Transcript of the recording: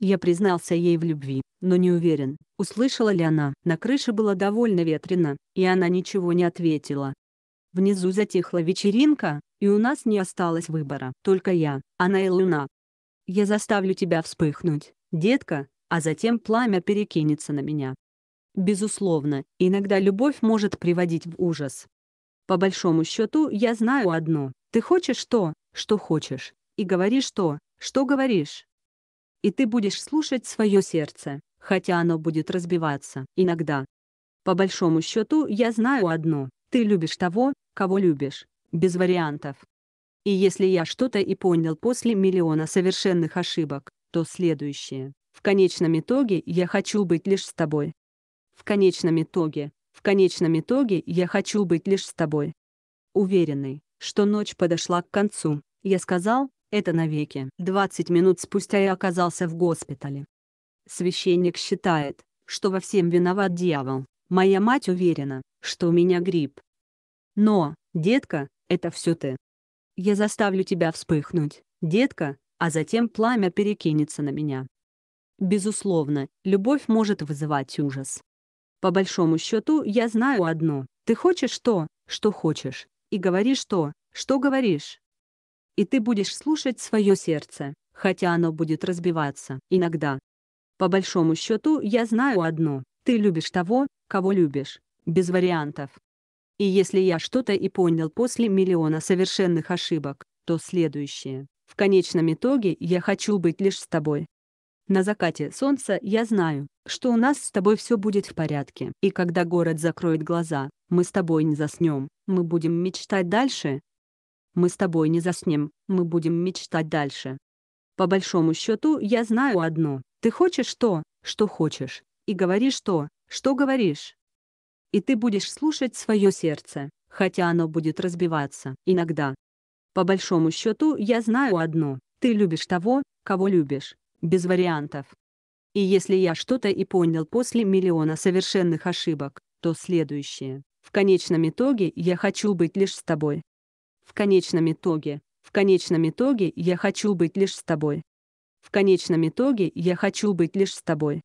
Я признался ей в любви, но не уверен, услышала ли она. На крыше было довольно ветрено, и она ничего не ответила. Внизу затихла вечеринка, и у нас не осталось выбора. Только я, она и луна. Я заставлю тебя вспыхнуть, детка, а затем пламя перекинется на меня. Безусловно, иногда любовь может приводить в ужас. По большому счету я знаю одно. Ты хочешь то, что хочешь, и говоришь то, что говоришь и ты будешь слушать свое сердце, хотя оно будет разбиваться иногда. По большому счету я знаю одно, ты любишь того, кого любишь, без вариантов. И если я что-то и понял после миллиона совершенных ошибок, то следующее, в конечном итоге я хочу быть лишь с тобой. В конечном итоге, в конечном итоге я хочу быть лишь с тобой. Уверенный, что ночь подошла к концу, я сказал, это навеки. 20 минут спустя я оказался в госпитале. Священник считает, что во всем виноват дьявол. Моя мать уверена, что у меня грипп. Но, детка, это все ты. Я заставлю тебя вспыхнуть, детка, а затем пламя перекинется на меня. Безусловно, любовь может вызывать ужас. По большому счету, я знаю одно. Ты хочешь то, что хочешь, и говоришь то, что говоришь и ты будешь слушать свое сердце, хотя оно будет разбиваться иногда. По большому счету я знаю одно, ты любишь того, кого любишь, без вариантов. И если я что-то и понял после миллиона совершенных ошибок, то следующее. В конечном итоге я хочу быть лишь с тобой. На закате солнца я знаю, что у нас с тобой все будет в порядке. И когда город закроет глаза, мы с тобой не заснем, мы будем мечтать дальше, мы с тобой не заснем, мы будем мечтать дальше. По большому счету, я знаю одно. Ты хочешь то, что хочешь, и говоришь то, что говоришь. И ты будешь слушать свое сердце, хотя оно будет разбиваться иногда. По большому счету, я знаю одно. Ты любишь того, кого любишь. Без вариантов. И если я что-то и понял после миллиона совершенных ошибок, то следующее. В конечном итоге я хочу быть лишь с тобой. В конечном итоге, в конечном итоге я хочу быть лишь с тобой. В конечном итоге я хочу быть лишь с тобой.